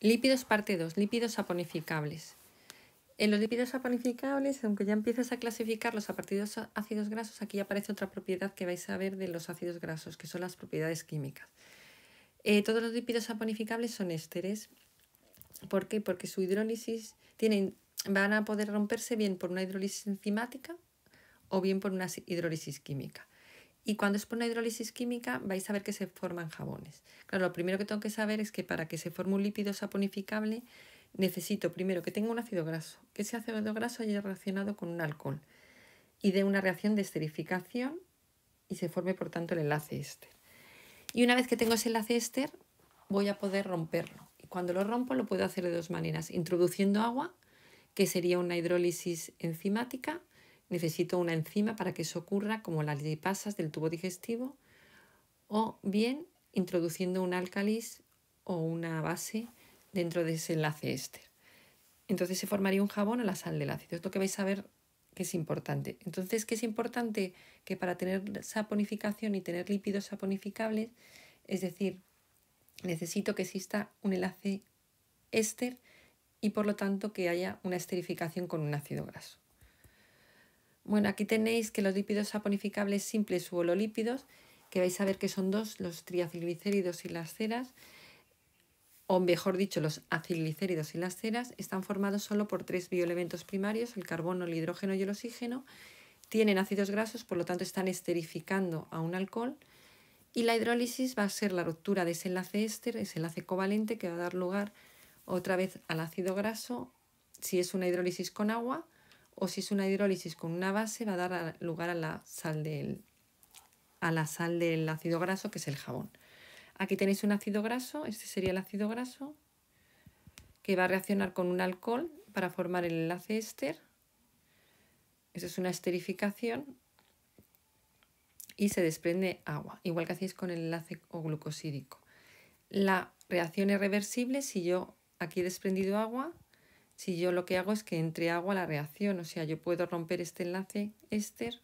Lípidos parte 2, lípidos saponificables. En los lípidos saponificables, aunque ya empiezas a clasificarlos a partir de los ácidos grasos, aquí aparece otra propiedad que vais a ver de los ácidos grasos, que son las propiedades químicas. Eh, todos los lípidos saponificables son ésteres. ¿Por qué? Porque su hidrólisis tienen, van a poder romperse bien por una hidrólisis enzimática o bien por una hidrólisis química. Y cuando es por una hidrólisis química vais a ver que se forman jabones. Claro, lo primero que tengo que saber es que para que se forme un lípido saponificable necesito primero que tenga un ácido graso, que ese ácido graso haya reaccionado con un alcohol y dé una reacción de esterificación y se forme por tanto el enlace éster. Y una vez que tengo ese enlace éster voy a poder romperlo. Y cuando lo rompo lo puedo hacer de dos maneras, introduciendo agua, que sería una hidrólisis enzimática, necesito una enzima para que eso ocurra, como las lipasas del tubo digestivo, o bien introduciendo un álcalis o una base dentro de ese enlace éster. Entonces se formaría un jabón o la sal del ácido. Esto que vais a ver que es importante. Entonces, ¿qué es importante? Que para tener saponificación y tener lípidos saponificables, es decir, necesito que exista un enlace éster y por lo tanto que haya una esterificación con un ácido graso. Bueno, aquí tenéis que los lípidos saponificables simples u hololípidos, que vais a ver que son dos, los triacilglicéridos y las ceras, o mejor dicho, los acilglicéridos y las ceras, están formados solo por tres bioelementos primarios, el carbono, el hidrógeno y el oxígeno, tienen ácidos grasos, por lo tanto están esterificando a un alcohol, y la hidrólisis va a ser la ruptura de ese enlace éster, ese enlace covalente que va a dar lugar otra vez al ácido graso, si es una hidrólisis con agua, o si es una hidrólisis con una base va a dar lugar a la sal del, a la sal del ácido graso que es el jabón. Aquí tenéis un ácido graso, este sería el ácido graso, que va a reaccionar con un alcohol para formar el enlace éster. Esa es una esterificación y se desprende agua, igual que hacéis con el enlace o glucosídico. La reacción es reversible si yo aquí he desprendido agua, si yo lo que hago es que entre agua la reacción, o sea, yo puedo romper este enlace éster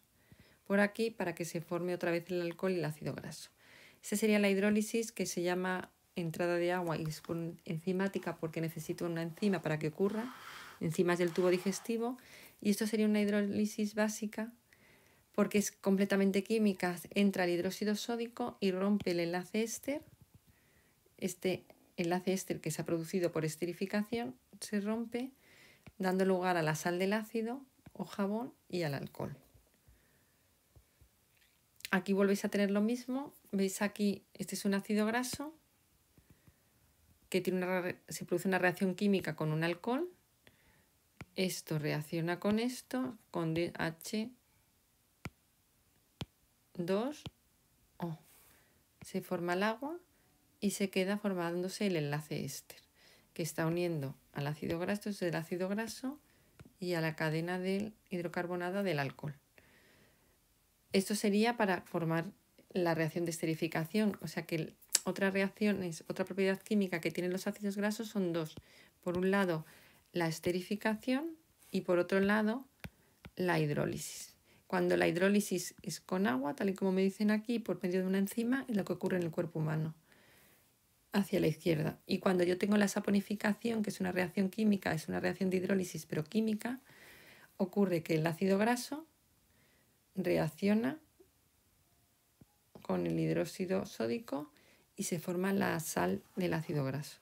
por aquí para que se forme otra vez el alcohol y el ácido graso. Esta sería la hidrólisis que se llama entrada de agua y es enzimática porque necesito una enzima para que ocurra, enzimas del tubo digestivo, y esto sería una hidrólisis básica porque es completamente química, entra el hidróxido sódico y rompe el enlace éster, este enlace éster que se ha producido por esterificación se rompe dando lugar a la sal del ácido o jabón y al alcohol. Aquí volvéis a tener lo mismo. Veis aquí, este es un ácido graso que tiene se produce una reacción química con un alcohol. Esto reacciona con esto, con H2O. Se forma el agua y se queda formándose el enlace éster, que está uniendo al ácido graso es el ácido graso y a la cadena del hidrocarbonada del alcohol. Esto sería para formar la reacción de esterificación, o sea que otras reacciones, otra propiedad química que tienen los ácidos grasos son dos. Por un lado, la esterificación y por otro lado, la hidrólisis. Cuando la hidrólisis es con agua, tal y como me dicen aquí, por medio de una enzima, es lo que ocurre en el cuerpo humano hacia la izquierda. Y cuando yo tengo la saponificación, que es una reacción química, es una reacción de hidrólisis pero química, ocurre que el ácido graso reacciona con el hidróxido sódico y se forma la sal del ácido graso.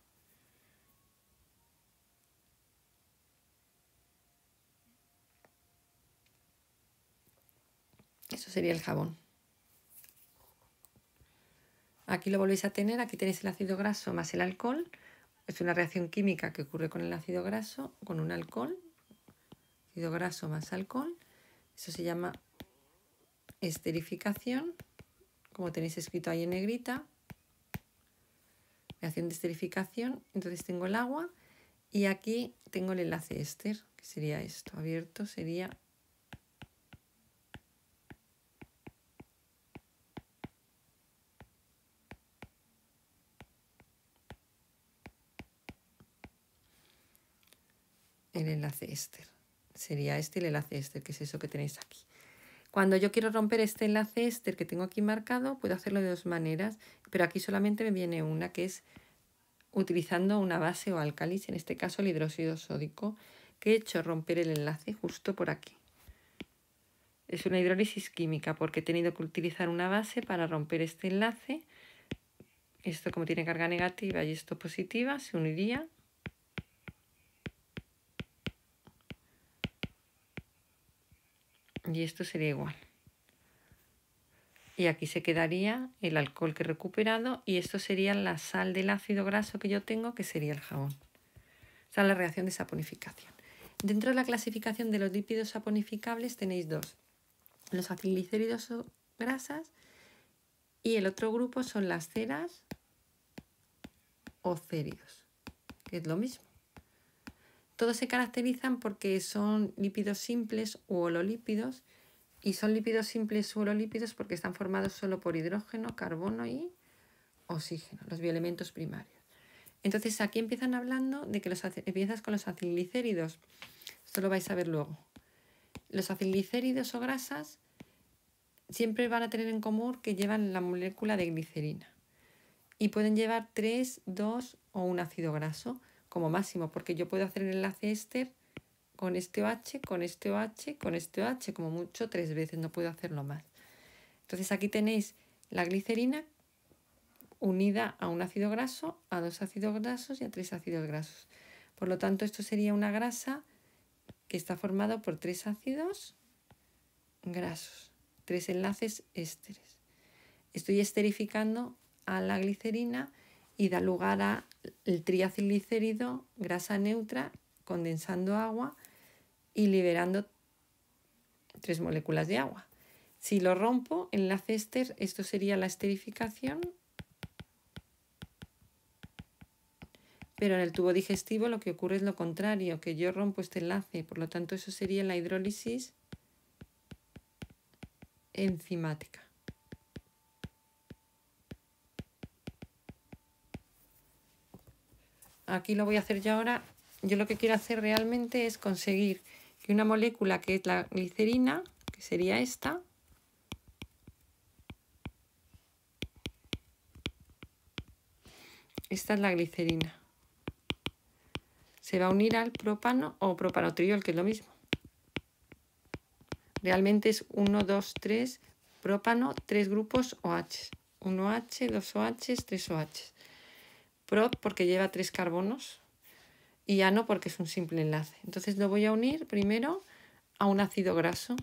Eso sería el jabón. Aquí lo volvéis a tener, aquí tenéis el ácido graso más el alcohol. Es una reacción química que ocurre con el ácido graso, con un alcohol. Ácido graso más alcohol. Eso se llama esterificación, como tenéis escrito ahí en negrita. Reacción de esterificación. Entonces tengo el agua y aquí tengo el enlace éster, que sería esto. Abierto sería enlace Sería este el enlace este que es eso que tenéis aquí. Cuando yo quiero romper este enlace éster que tengo aquí marcado, puedo hacerlo de dos maneras, pero aquí solamente me viene una, que es utilizando una base o álcalis, en este caso el hidróxido sódico, que he hecho romper el enlace justo por aquí. Es una hidrólisis química porque he tenido que utilizar una base para romper este enlace. Esto como tiene carga negativa y esto positiva, se uniría y esto sería igual. Y aquí se quedaría el alcohol que he recuperado y esto sería la sal del ácido graso que yo tengo, que sería el jabón. o sea la reacción de saponificación. Dentro de la clasificación de los lípidos saponificables tenéis dos. Los acilicéridos o grasas y el otro grupo son las ceras o céridos, que es lo mismo. Todos se caracterizan porque son lípidos simples u hololípidos y son lípidos simples u hololípidos porque están formados solo por hidrógeno, carbono y oxígeno, los bioelementos primarios. Entonces aquí empiezan hablando de que los, empiezas con los acilicéridos, Esto lo vais a ver luego. Los acilicéridos o grasas siempre van a tener en común que llevan la molécula de glicerina y pueden llevar 3, 2 o un ácido graso como máximo, porque yo puedo hacer el enlace éster con este OH, con este OH, con este OH, como mucho tres veces, no puedo hacerlo más. Entonces aquí tenéis la glicerina unida a un ácido graso, a dos ácidos grasos y a tres ácidos grasos. Por lo tanto, esto sería una grasa que está formada por tres ácidos grasos, tres enlaces ésteres. Estoy esterificando a la glicerina y da lugar a el grasa neutra, condensando agua y liberando tres moléculas de agua. Si lo rompo, enlace ester, esto sería la esterificación, pero en el tubo digestivo lo que ocurre es lo contrario, que yo rompo este enlace, por lo tanto eso sería la hidrólisis enzimática. aquí lo voy a hacer yo ahora, yo lo que quiero hacer realmente es conseguir que una molécula que es la glicerina, que sería esta, esta es la glicerina, se va a unir al propano o propanotriol, que es lo mismo. Realmente es 1, 2, 3, propano, tres grupos OH. 1H, 2OH, 3OH porque lleva tres carbonos y ano porque es un simple enlace. Entonces lo voy a unir primero a un ácido graso.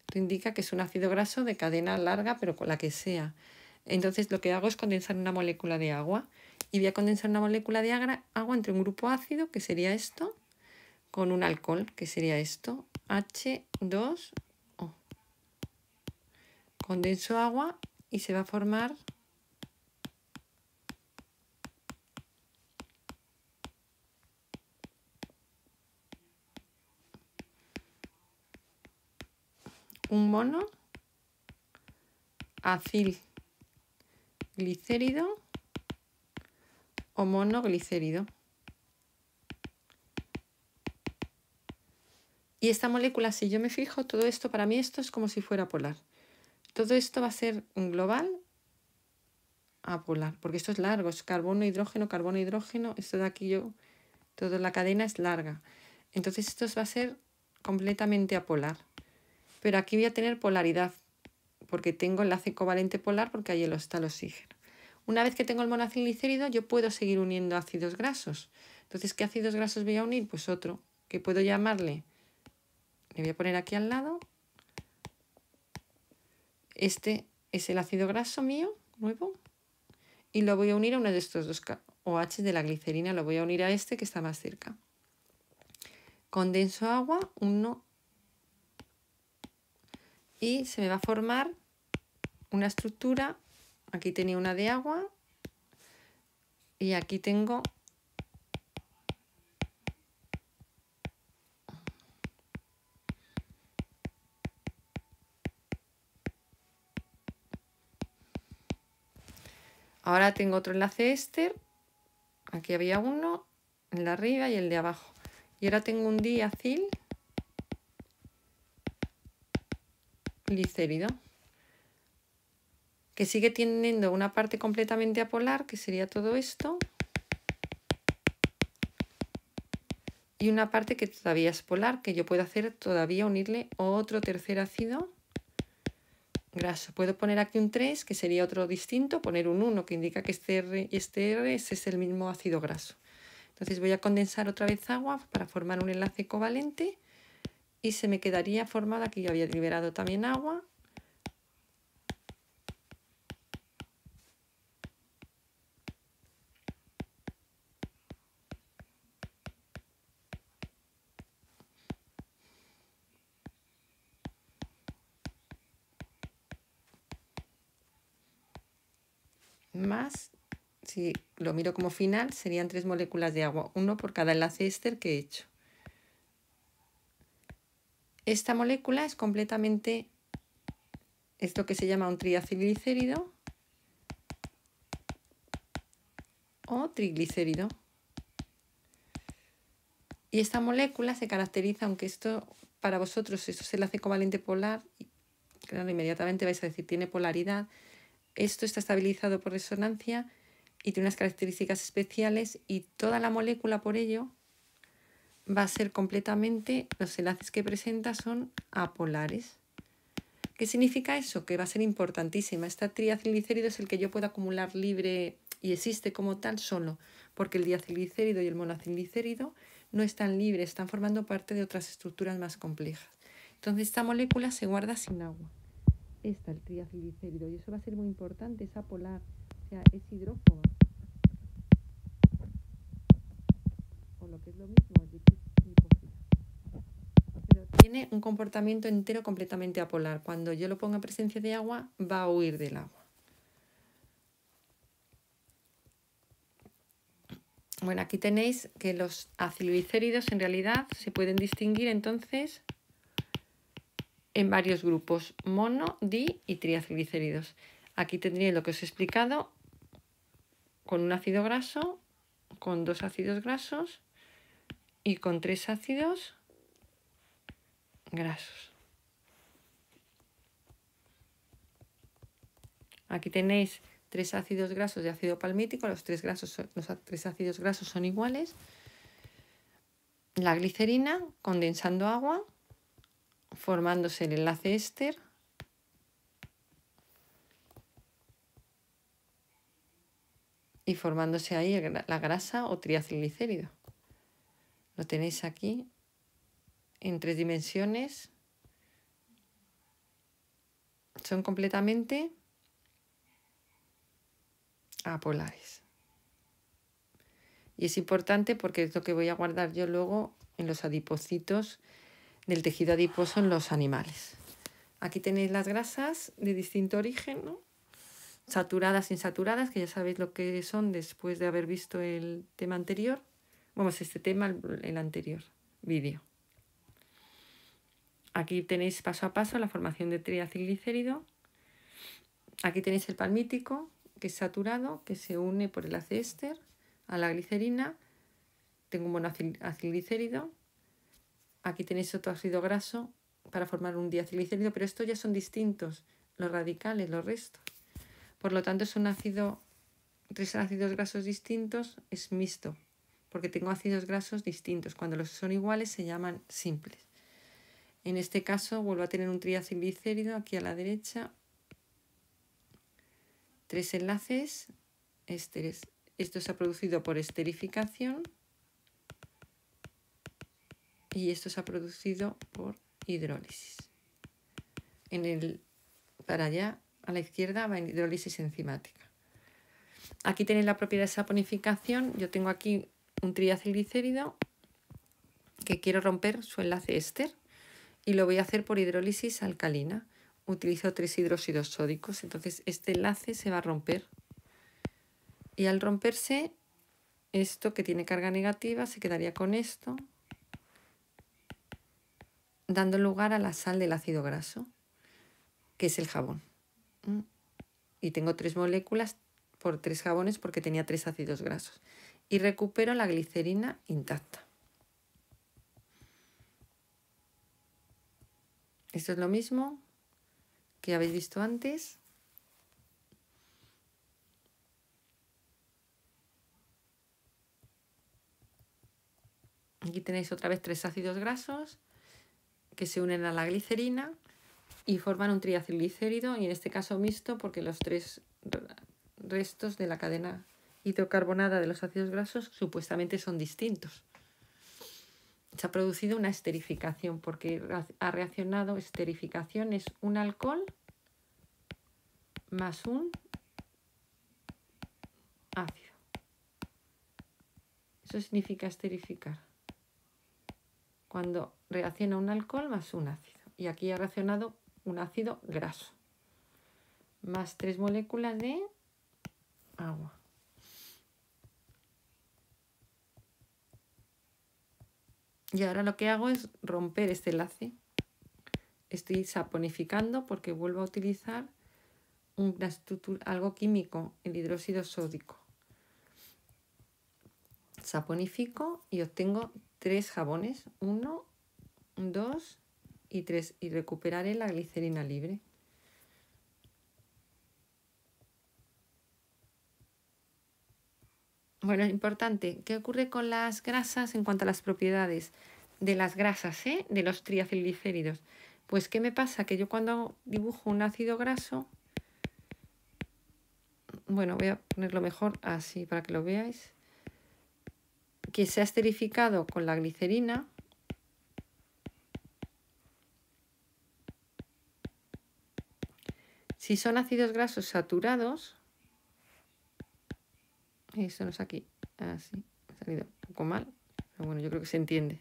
Esto indica que es un ácido graso de cadena larga, pero con la que sea. Entonces lo que hago es condensar una molécula de agua y voy a condensar una molécula de agua entre un grupo ácido, que sería esto, con un alcohol, que sería esto, H2O. Condenso agua y se va a formar un mono, acil glicérido o monoglicérido. Y esta molécula, si yo me fijo, todo esto para mí esto es como si fuera polar. Todo esto va a ser un global apolar, porque esto es largo, es carbono, hidrógeno, carbono, hidrógeno, esto de aquí yo, toda la cadena es larga. Entonces esto va a ser completamente apolar. Pero aquí voy a tener polaridad, porque tengo enlace covalente polar porque ahí está el oxígeno. Una vez que tengo el glicérido, yo puedo seguir uniendo ácidos grasos. Entonces, ¿qué ácidos grasos voy a unir? Pues otro, que puedo llamarle, le voy a poner aquí al lado, este es el ácido graso mío, nuevo, y lo voy a unir a uno de estos dos OH de la glicerina, lo voy a unir a este que está más cerca. Condenso agua, uno y se me va a formar una estructura. Aquí tenía una de agua y aquí tengo Ahora tengo otro enlace éster, aquí había uno, el de arriba y el de abajo. Y ahora tengo un diacil glicérido que sigue teniendo una parte completamente apolar, que sería todo esto, y una parte que todavía es polar, que yo puedo hacer todavía unirle otro tercer ácido graso. Puedo poner aquí un 3, que sería otro distinto, poner un 1, que indica que este R y este R es el mismo ácido graso. Entonces voy a condensar otra vez agua para formar un enlace covalente y se me quedaría formada, que yo había liberado también agua. Más, si lo miro como final, serían tres moléculas de agua, uno por cada enlace éster que he hecho. Esta molécula es completamente, es lo que se llama un triacilglicérido o triglicérido. Y esta molécula se caracteriza, aunque esto para vosotros, esto es el hace covalente polar, claro, inmediatamente vais a decir tiene polaridad, esto está estabilizado por resonancia y tiene unas características especiales y toda la molécula por ello va a ser completamente, los enlaces que presenta son apolares. ¿Qué significa eso? Que va a ser importantísima. Esta triacilglicérido es el que yo puedo acumular libre y existe como tal solo, porque el diacilglicérido y el monacilglicérido no están libres, están formando parte de otras estructuras más complejas. Entonces esta molécula se guarda sin agua. Esta, el triacilglicérido, y eso va a ser muy importante, es apolar, o sea, es hidrófono. O lo que es lo mismo, es tiene un comportamiento entero completamente apolar. Cuando yo lo ponga en presencia de agua, va a huir del agua. Bueno, aquí tenéis que los acilicéridos en realidad se pueden distinguir entonces en varios grupos, mono, di y triacilicéridos. Aquí tendría lo que os he explicado con un ácido graso, con dos ácidos grasos y con tres ácidos grasos. Aquí tenéis tres ácidos grasos de ácido palmítico, los tres, grasos los tres ácidos grasos son iguales. La glicerina condensando agua, formándose el enlace éster. Y formándose ahí la grasa o triacilglicérido. Lo tenéis aquí en tres dimensiones son completamente apolares. Y es importante porque es lo que voy a guardar yo luego en los adipocitos del tejido adiposo en los animales. Aquí tenéis las grasas de distinto origen, saturadas saturadas, insaturadas, que ya sabéis lo que son después de haber visto el tema anterior. Vamos, este tema, el anterior vídeo. Aquí tenéis paso a paso la formación de triacilglicérido. Aquí tenéis el palmítico, que es saturado, que se une por el acéster a la glicerina. Tengo un monoacilglicérido. Aquí tenéis otro ácido graso para formar un diacilglicérido, pero estos ya son distintos, los radicales, los restos. Por lo tanto, son un ácido, tres ácidos grasos distintos, es mixto, porque tengo ácidos grasos distintos. Cuando los son iguales se llaman simples. En este caso vuelvo a tener un triacilglicérido aquí a la derecha, tres enlaces, este esto se ha producido por esterificación y esto se ha producido por hidrólisis. En el, para allá, a la izquierda, va en hidrólisis enzimática. Aquí tenéis la propiedad de saponificación. Yo tengo aquí un triacilglicérido que quiero romper su enlace éster y lo voy a hacer por hidrólisis alcalina. Utilizo tres hidróxidos sódicos, entonces este enlace se va a romper. Y al romperse, esto que tiene carga negativa se quedaría con esto, dando lugar a la sal del ácido graso, que es el jabón. Mm. Y tengo tres moléculas por tres jabones porque tenía tres ácidos grasos. Y recupero la glicerina intacta. Esto es lo mismo que habéis visto antes. Aquí tenéis otra vez tres ácidos grasos que se unen a la glicerina y forman un triacilglicérido y en este caso mixto porque los tres restos de la cadena hidrocarbonada de los ácidos grasos supuestamente son distintos se ha producido una esterificación porque ha reaccionado esterificación es un alcohol más un ácido. Eso significa esterificar. Cuando reacciona un alcohol más un ácido. Y aquí ha reaccionado un ácido graso. Más tres moléculas de agua. Y ahora lo que hago es romper este enlace. Estoy saponificando porque vuelvo a utilizar un algo químico, el hidróxido sódico. Saponifico y obtengo tres jabones, uno, dos y tres. Y recuperaré la glicerina libre. Bueno, importante, ¿qué ocurre con las grasas en cuanto a las propiedades de las grasas, ¿eh? de los triacilglicéridos? Pues, ¿qué me pasa? Que yo cuando dibujo un ácido graso, bueno, voy a ponerlo mejor así para que lo veáis, que se ha esterificado con la glicerina, si son ácidos grasos saturados, eso no es aquí. Así. Ah, ha salido un poco mal. Pero bueno, yo creo que se entiende.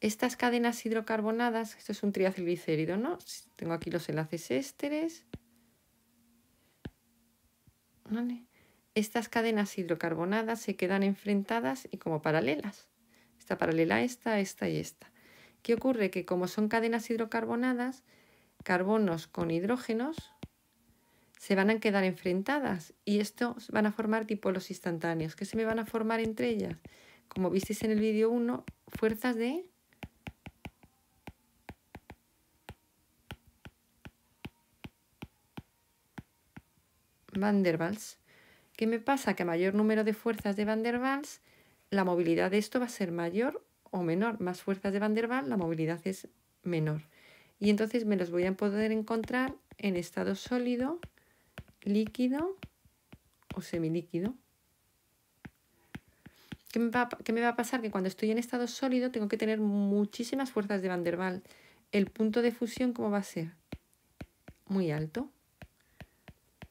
Estas cadenas hidrocarbonadas, esto es un triacilglicérido, ¿no? Tengo aquí los enlaces ésteres. Estas cadenas hidrocarbonadas se quedan enfrentadas y como paralelas. está paralela a esta, esta y esta. ¿Qué ocurre? Que como son cadenas hidrocarbonadas, carbonos con hidrógenos, se van a quedar enfrentadas y estos van a formar los instantáneos. que se me van a formar entre ellas? Como visteis en el vídeo 1, fuerzas de... Van der Waals. ¿Qué me pasa? Que a mayor número de fuerzas de Van der Waals, la movilidad de esto va a ser mayor o menor. Más fuerzas de Van der Waals, la movilidad es menor. Y entonces me los voy a poder encontrar en estado sólido líquido o semilíquido. ¿Qué me, va, me va a pasar? Que cuando estoy en estado sólido tengo que tener muchísimas fuerzas de Van der Waal. ¿El punto de fusión cómo va a ser? Muy alto.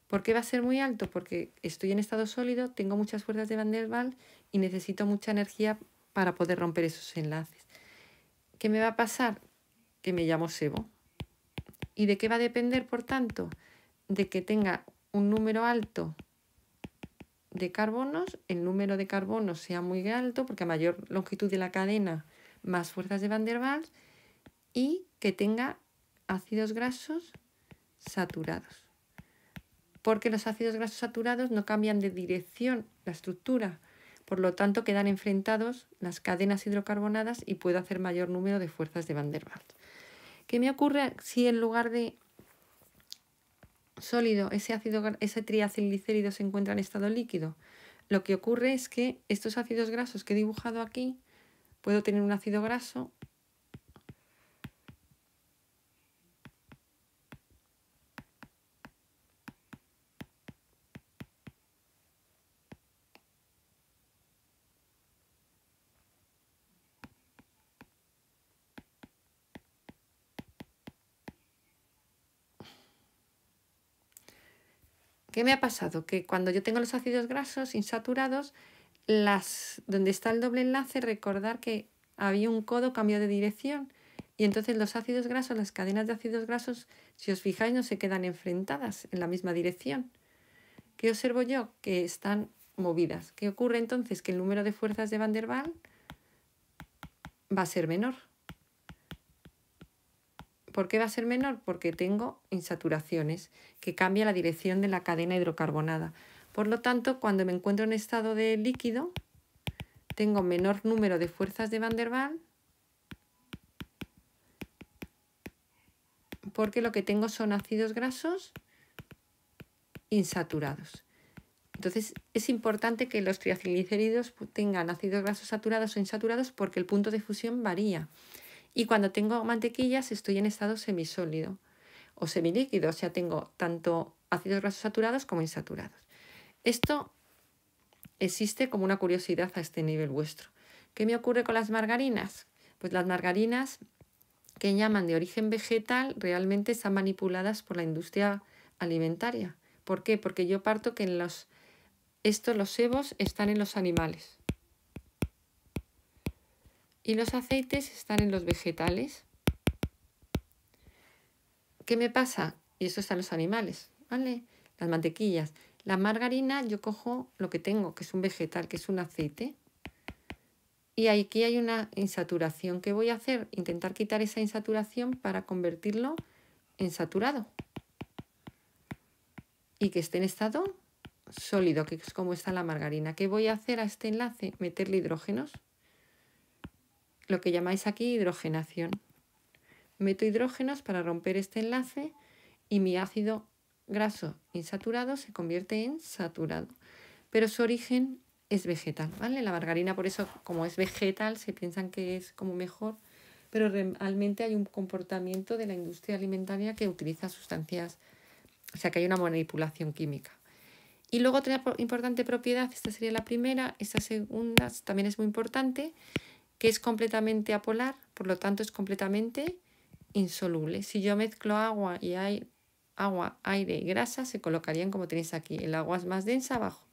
¿Por qué va a ser muy alto? Porque estoy en estado sólido, tengo muchas fuerzas de Van der Waal y necesito mucha energía para poder romper esos enlaces. ¿Qué me va a pasar? Que me llamo sebo. ¿Y de qué va a depender, por tanto? De que tenga un número alto de carbonos, el número de carbonos sea muy alto, porque a mayor longitud de la cadena, más fuerzas de Van der Waals, y que tenga ácidos grasos saturados. Porque los ácidos grasos saturados no cambian de dirección la estructura, por lo tanto quedan enfrentados las cadenas hidrocarbonadas y puedo hacer mayor número de fuerzas de Van der Waals. ¿Qué me ocurre si en lugar de sólido, ese ácido, ese se encuentra en estado líquido. Lo que ocurre es que estos ácidos grasos que he dibujado aquí, puedo tener un ácido graso ¿Qué me ha pasado? Que cuando yo tengo los ácidos grasos insaturados, las, donde está el doble enlace, recordar que había un codo cambio de dirección y entonces los ácidos grasos, las cadenas de ácidos grasos, si os fijáis, no se quedan enfrentadas en la misma dirección. ¿Qué observo yo? Que están movidas. ¿Qué ocurre entonces? Que el número de fuerzas de Van der Waal va a ser menor. ¿Por qué va a ser menor? Porque tengo insaturaciones, que cambia la dirección de la cadena hidrocarbonada. Por lo tanto, cuando me encuentro en estado de líquido, tengo menor número de fuerzas de Van der Waals porque lo que tengo son ácidos grasos insaturados. Entonces es importante que los triaciliceridos tengan ácidos grasos saturados o insaturados porque el punto de fusión varía. Y cuando tengo mantequillas estoy en estado semisólido o semilíquido, o sea, tengo tanto ácidos grasos saturados como insaturados. Esto existe como una curiosidad a este nivel vuestro. ¿Qué me ocurre con las margarinas? Pues las margarinas que llaman de origen vegetal realmente están manipuladas por la industria alimentaria. ¿Por qué? Porque yo parto que en los, estos los sebos están en los animales. Y los aceites están en los vegetales. ¿Qué me pasa? Y eso está en los animales, ¿vale? Las mantequillas. La margarina yo cojo lo que tengo, que es un vegetal, que es un aceite. Y aquí hay una insaturación. ¿Qué voy a hacer? Intentar quitar esa insaturación para convertirlo en saturado. Y que esté en estado sólido, que es como está la margarina. ¿Qué voy a hacer a este enlace? Meterle hidrógenos lo que llamáis aquí hidrogenación. Meto hidrógenos para romper este enlace y mi ácido graso insaturado se convierte en saturado. Pero su origen es vegetal, ¿vale? La margarina, por eso, como es vegetal, se piensan que es como mejor, pero realmente hay un comportamiento de la industria alimentaria que utiliza sustancias, o sea, que hay una manipulación química. Y luego otra importante propiedad, esta sería la primera, esta segunda también es muy importante, que es completamente apolar, por lo tanto es completamente insoluble. Si yo mezclo agua y hay agua, aire y grasa, se colocarían como tenéis aquí. El agua es más densa abajo,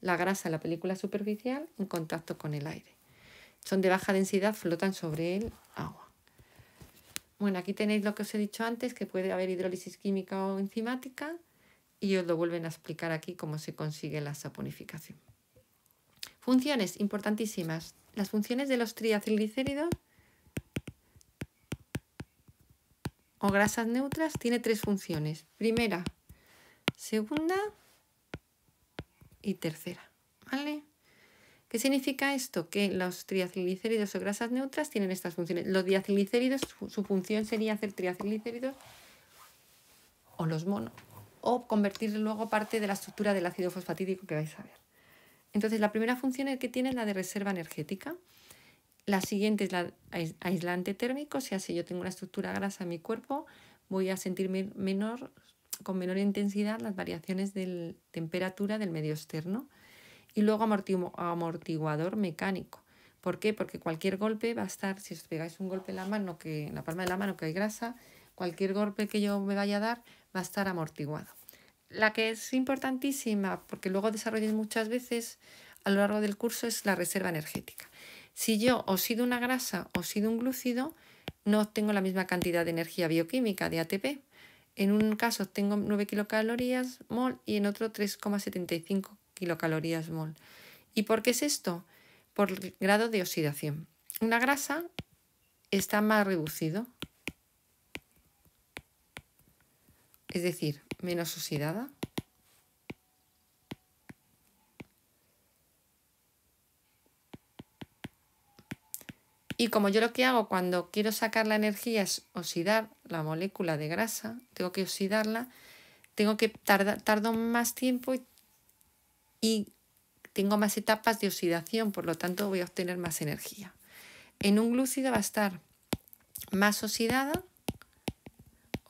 la grasa, la película superficial, en contacto con el aire. Son de baja densidad, flotan sobre el agua. Bueno, aquí tenéis lo que os he dicho antes, que puede haber hidrólisis química o enzimática, y os lo vuelven a explicar aquí cómo se consigue la saponificación. Funciones importantísimas las funciones de los triacilglicéridos o grasas neutras tiene tres funciones. Primera, segunda y tercera. ¿Vale? ¿Qué significa esto? Que los triacilglicéridos o grasas neutras tienen estas funciones. Los diacilglicéridos, su función sería hacer triacilglicéridos o los monos, o convertir luego parte de la estructura del ácido fosfatídico que vais a ver. Entonces, la primera función que tiene es la de reserva energética. La siguiente es la aislante térmico, o sea, si yo tengo una estructura grasa en mi cuerpo, voy a sentir menor, con menor intensidad las variaciones de temperatura del medio externo. Y luego amortiguador mecánico. ¿Por qué? Porque cualquier golpe va a estar, si os pegáis un golpe en la mano, que en la palma de la mano que hay grasa, cualquier golpe que yo me vaya a dar va a estar amortiguado la que es importantísima, porque luego desarrolléis muchas veces a lo largo del curso, es la reserva energética. Si yo o sido una grasa o sido un glúcido, no obtengo la misma cantidad de energía bioquímica de ATP. En un caso obtengo 9 kilocalorías mol y en otro 3,75 kilocalorías mol. ¿Y por qué es esto? Por el grado de oxidación. Una grasa está más reducido. Es decir, menos oxidada. Y como yo lo que hago cuando quiero sacar la energía es oxidar la molécula de grasa, tengo que oxidarla, tengo que tardar, tardo más tiempo y, y tengo más etapas de oxidación, por lo tanto voy a obtener más energía. En un glúcido va a estar más oxidada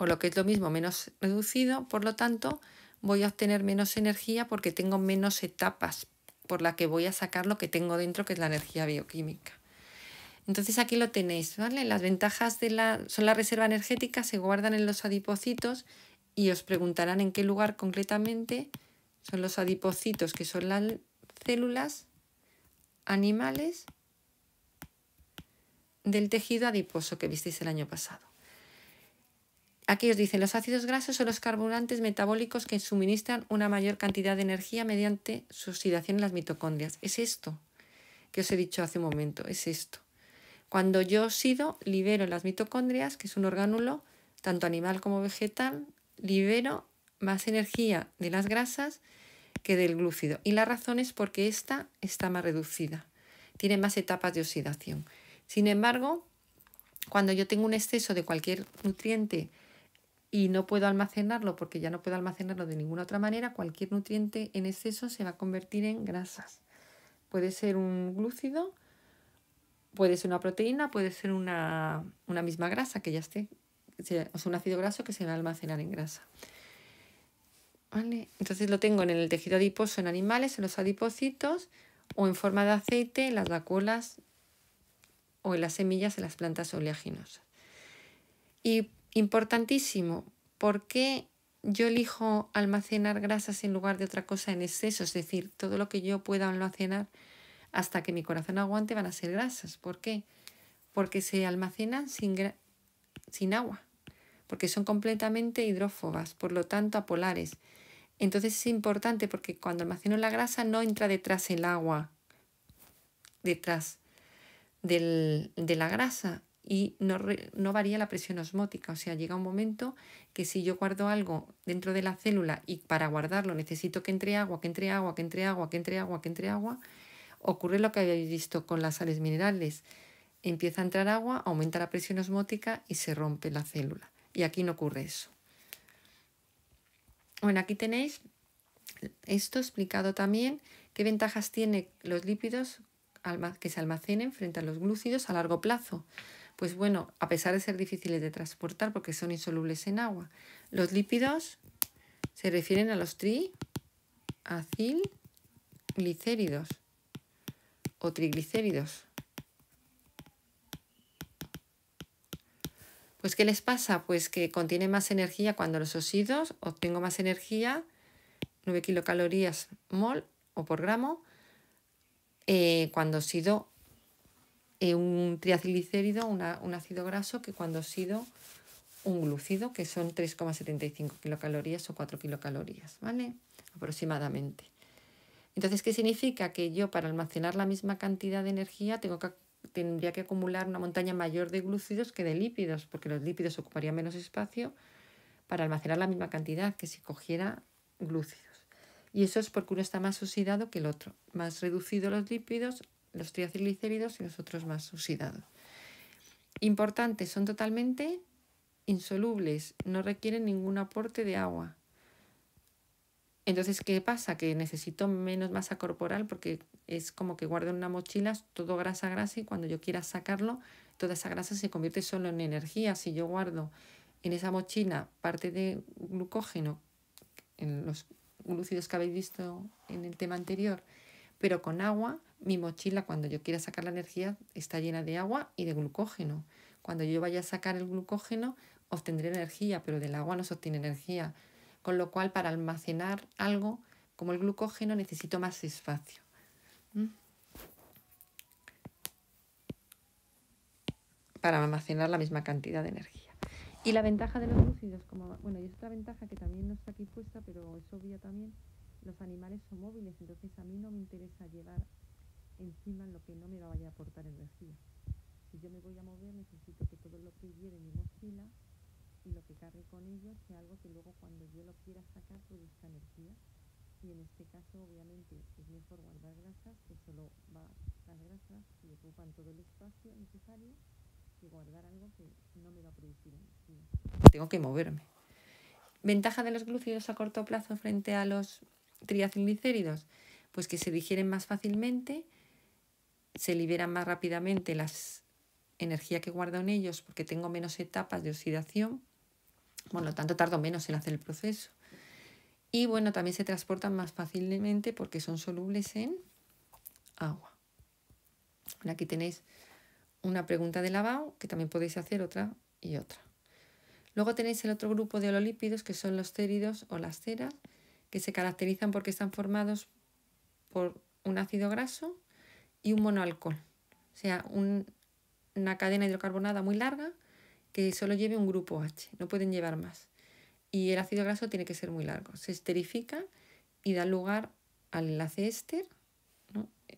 o lo que es lo mismo, menos reducido, por lo tanto voy a obtener menos energía porque tengo menos etapas por la que voy a sacar lo que tengo dentro, que es la energía bioquímica. Entonces aquí lo tenéis, ¿vale? Las ventajas de la, son la reserva energética, se guardan en los adipocitos y os preguntarán en qué lugar concretamente son los adipocitos, que son las células animales del tejido adiposo que visteis el año pasado. Aquí os dicen, los ácidos grasos son los carburantes metabólicos que suministran una mayor cantidad de energía mediante su oxidación en las mitocondrias. Es esto que os he dicho hace un momento, es esto. Cuando yo oxido, libero en las mitocondrias, que es un orgánulo, tanto animal como vegetal, libero más energía de las grasas que del glúcido. Y la razón es porque esta está más reducida, tiene más etapas de oxidación. Sin embargo, cuando yo tengo un exceso de cualquier nutriente, y no puedo almacenarlo porque ya no puedo almacenarlo de ninguna otra manera, cualquier nutriente en exceso se va a convertir en grasas. Puede ser un glúcido, puede ser una proteína, puede ser una, misma grasa que ya esté, o sea, un ácido graso que se va a almacenar en grasa. Entonces lo tengo en el tejido adiposo en animales, en los adipocitos, o en forma de aceite en las vacuolas o en las semillas en las plantas oleaginosas. Y Importantísimo, ¿por qué yo elijo almacenar grasas en lugar de otra cosa en exceso? Es decir, todo lo que yo pueda almacenar hasta que mi corazón aguante van a ser grasas. ¿Por qué? Porque se almacenan sin, sin agua, porque son completamente hidrófobas, por lo tanto apolares. Entonces es importante porque cuando almaceno la grasa no entra detrás el agua, detrás de la grasa, y no, varía la presión osmótica. O sea, llega un momento que si yo guardo algo dentro de la célula y para guardarlo necesito que entre agua, que entre agua, que entre agua, que entre agua, que entre agua, ocurre lo que habéis visto con las sales minerales. Empieza a entrar agua, aumenta la presión osmótica y se rompe la célula. Y aquí no ocurre eso. Bueno, aquí tenéis esto explicado también, qué ventajas tienen los lípidos que se almacenen frente a los glúcidos a largo plazo. Pues bueno, a pesar de ser difíciles de transportar porque son insolubles en agua, los lípidos se refieren a los triacilglicéridos o triglicéridos. Pues ¿qué les pasa? Pues que contiene más energía cuando los oxidos, obtengo más energía, 9 kilocalorías mol o por gramo, eh, cuando oxido eh, un triacilicérido, un ácido graso que cuando ha sido un glúcido, que son 3,75 kilocalorías o 4 kilocalorías, ¿vale? Aproximadamente. Entonces, ¿qué significa? Que yo para almacenar la misma cantidad de energía tengo que, tendría que acumular una montaña mayor de glúcidos que de lípidos, porque los lípidos ocuparían menos espacio para almacenar la misma cantidad que si cogiera glúcidos. Y eso es porque uno está más oxidado que el otro. Más reducido los lípidos, los triacilglicéridos y los otros más oxidados. Importante, son totalmente insolubles, no requieren ningún aporte de agua. Entonces, ¿qué pasa? Que necesito menos masa corporal porque es como que guardo en una mochila todo grasa grasa y cuando yo quiera sacarlo, toda esa grasa se convierte solo en energía. Si yo guardo en esa mochila parte de glucógeno, en los glúcidos que habéis visto en el tema anterior, pero con agua, mi mochila cuando yo quiera sacar la energía está llena de agua y de glucógeno. Cuando yo vaya a sacar el glucógeno obtendré energía, pero del agua no se obtiene energía. Con lo cual para almacenar algo como el glucógeno necesito más espacio. ¿Mm? Para almacenar la misma cantidad de energía. Y la ventaja de los lúcidos, como, bueno, y otra ventaja que también no está aquí puesta, pero es obvia también, los animales son móviles, entonces a mí no me interesa llevar encima lo que no me va a aportar energía. Si yo me voy a mover, necesito que todo lo que lleve mi mochila y lo que cargue con ello sea algo que luego cuando yo lo quiera sacar produzca energía. Y en este caso, obviamente, es mejor guardar grasas, que solo va las grasas y ocupan todo el espacio necesario, que guardar algo que no me va a producir energía. Tengo que moverme. Ventaja de los glúcidos a corto plazo frente a los triacilnicéridos? pues que se digieren más fácilmente se liberan más rápidamente las energía que guardo en ellos porque tengo menos etapas de oxidación, por lo tanto tardo menos en hacer el proceso. Y bueno, también se transportan más fácilmente porque son solubles en agua. aquí tenéis una pregunta de lavado que también podéis hacer otra y otra. Luego tenéis el otro grupo de hololípidos que son los céridos o las ceras que se caracterizan porque están formados por un ácido graso y un monoalcohol. O sea, una cadena hidrocarbonada muy larga que solo lleve un grupo H, no pueden llevar más. Y el ácido graso tiene que ser muy largo. Se esterifica y da lugar al enlace éster,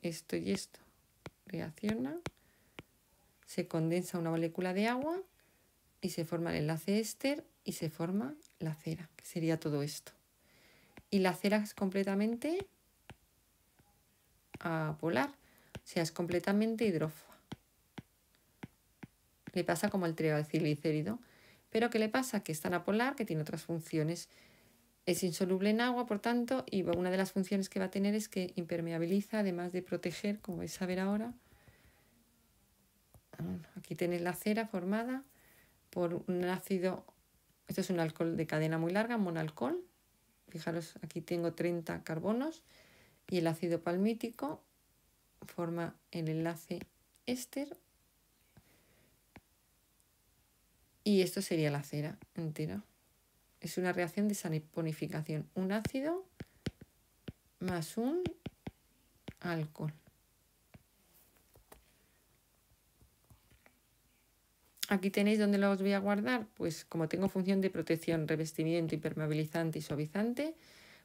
esto y esto. Reacciona, se condensa una molécula de agua y se forma el enlace éster y se forma la cera, que sería todo esto. Y la cera es completamente apolar, sea, es completamente hidrófoba. Le pasa como el triglicérido. Pero ¿qué le pasa? Que es tan apolar, que tiene otras funciones. Es insoluble en agua, por tanto, y una de las funciones que va a tener es que impermeabiliza, además de proteger, como vais a ver ahora. Ah, aquí tenéis la cera formada por un ácido, esto es un alcohol de cadena muy larga, monalcohol. Fijaros, aquí tengo 30 carbonos y el ácido palmítico forma el enlace éster y esto sería la cera entera. Es una reacción de saniponificación. Un ácido más un alcohol. Aquí tenéis donde los voy a guardar. Pues como tengo función de protección, revestimiento, impermeabilizante y suavizante,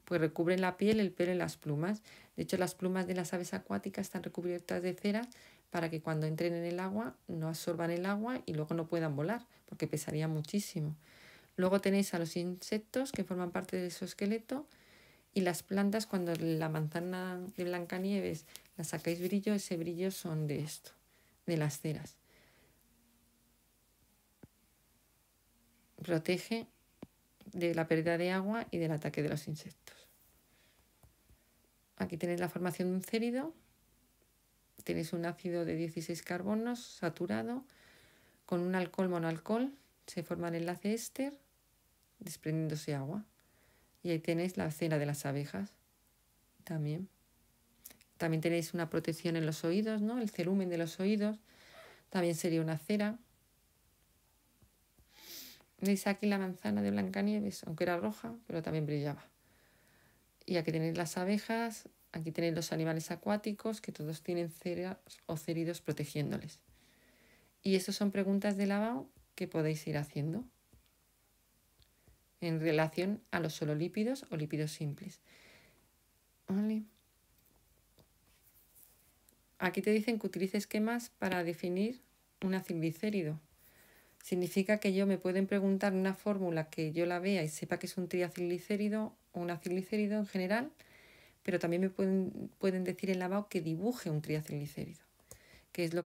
pues recubren la piel, el pelo y las plumas. De hecho, las plumas de las aves acuáticas están recubiertas de cera para que cuando entren en el agua no absorban el agua y luego no puedan volar, porque pesaría muchísimo. Luego tenéis a los insectos que forman parte de su esqueleto y las plantas cuando la manzana de Blancanieves la sacáis brillo, ese brillo son de esto, de las ceras. Protege de la pérdida de agua y del ataque de los insectos. Aquí tenéis la formación de un cérido. Tenéis un ácido de 16 carbonos saturado con un alcohol monoalcohol. Se forma el enlace éster desprendiéndose agua. Y ahí tenéis la cera de las abejas también. También tenéis una protección en los oídos, ¿no? El cerumen de los oídos también sería una cera. Veis aquí la manzana de Blancanieves, aunque era roja, pero también brillaba. Y aquí tenéis las abejas, aquí tenéis los animales acuáticos, que todos tienen ceras o ceridos protegiéndoles. Y estas son preguntas de lavado que podéis ir haciendo en relación a los sololípidos lípidos o lípidos simples. Aquí te dicen que utilices esquemas para definir un acilglicérido. Significa que yo me pueden preguntar una fórmula que yo la vea y sepa que es un triacilglicérido un acilglicérido en general, pero también me pueden, pueden decir en la lavado que dibuje un triacilglicérido, que es lo